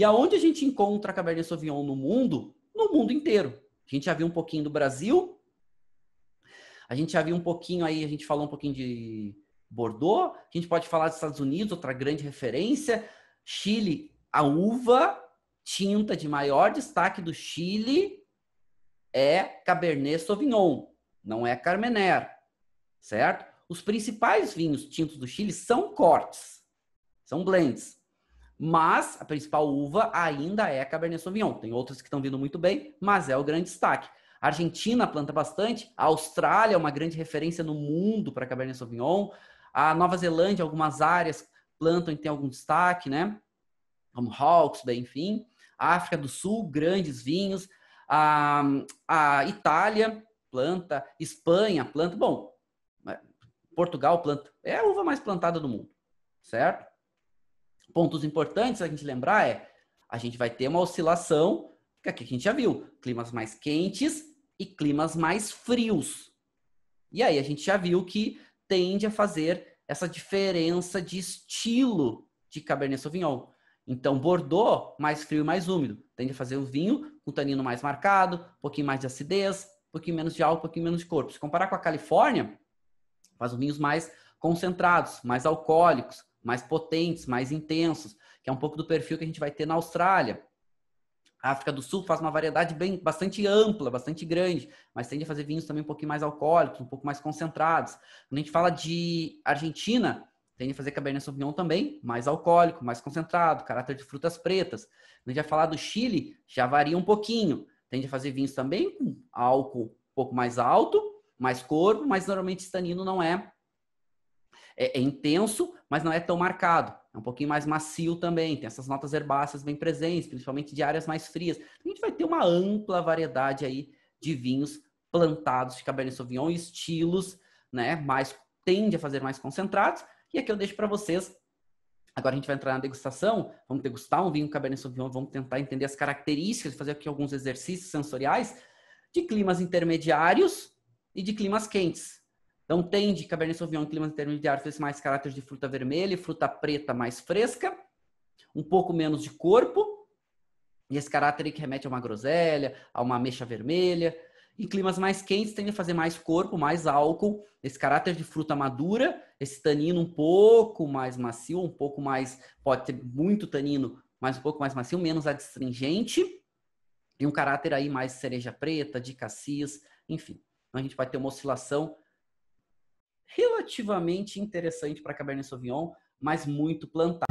E aonde a gente encontra a Cabernet Sauvignon no mundo? No mundo inteiro. A gente já viu um pouquinho do Brasil, a gente já viu um pouquinho aí, a gente falou um pouquinho de Bordeaux, a gente pode falar dos Estados Unidos, outra grande referência. Chile, a uva tinta de maior destaque do Chile é Cabernet Sauvignon, não é Carmener, certo? Os principais vinhos tintos do Chile são cortes, são blends. Mas a principal uva ainda é a Cabernet Sauvignon. Tem outras que estão vindo muito bem, mas é o grande destaque. A Argentina planta bastante, a Austrália é uma grande referência no mundo para Cabernet Sauvignon, a Nova Zelândia, algumas áreas plantam e tem algum destaque, né? Como Hawks, bem, enfim. A África do Sul, grandes vinhos. A, a Itália planta, Espanha planta. Bom, é, Portugal planta. É a uva mais plantada do mundo, certo? pontos importantes a gente lembrar é a gente vai ter uma oscilação, que aqui é a gente já viu, climas mais quentes e climas mais frios. E aí a gente já viu que tende a fazer essa diferença de estilo de Cabernet Sauvignon. Então, Bordeaux, mais frio e mais úmido, tende a fazer um vinho com tanino mais marcado, um pouquinho mais de acidez, um pouquinho menos de álcool, um pouquinho menos de corpo. Se comparar com a Califórnia, faz vinhos mais concentrados, mais alcoólicos, mais potentes, mais intensos, que é um pouco do perfil que a gente vai ter na Austrália. A África do Sul faz uma variedade bem bastante ampla, bastante grande, mas tende a fazer vinhos também um pouquinho mais alcoólicos, um pouco mais concentrados. Quando a gente fala de Argentina, tende a fazer Cabernet Sauvignon também, mais alcoólico, mais concentrado, caráter de frutas pretas. Quando a gente vai falar do Chile, já varia um pouquinho. Tende a fazer vinhos também com álcool um pouco mais alto, mais corpo, mas normalmente estanino não é é, é, intenso, mas não é tão marcado. É um pouquinho mais macio também, tem essas notas herbáceas bem presentes, principalmente de áreas mais frias. A gente vai ter uma ampla variedade aí de vinhos plantados de Cabernet Sauvignon, estilos, né, mais tende a fazer mais concentrados. E aqui eu deixo para vocês Agora a gente vai entrar na degustação, vamos degustar um vinho Cabernet Sauvignon, vamos tentar entender as características, fazer aqui alguns exercícios sensoriais de climas intermediários e de climas quentes. Então, tende Cabernet Sauvignon em climas intermediários mais caráter de fruta vermelha e fruta preta mais fresca, um pouco menos de corpo, e esse caráter aí que remete a uma groselha, a uma ameixa vermelha. Em climas mais quentes, tende a fazer mais corpo, mais álcool, esse caráter de fruta madura, esse tanino um pouco mais macio, um pouco mais, pode ter muito tanino, mas um pouco mais macio, menos adstringente, e um caráter aí mais cereja preta, de cassis, enfim. Então a gente vai ter uma oscilação relativamente interessante para Cabernet Sauvignon, mas muito plantado.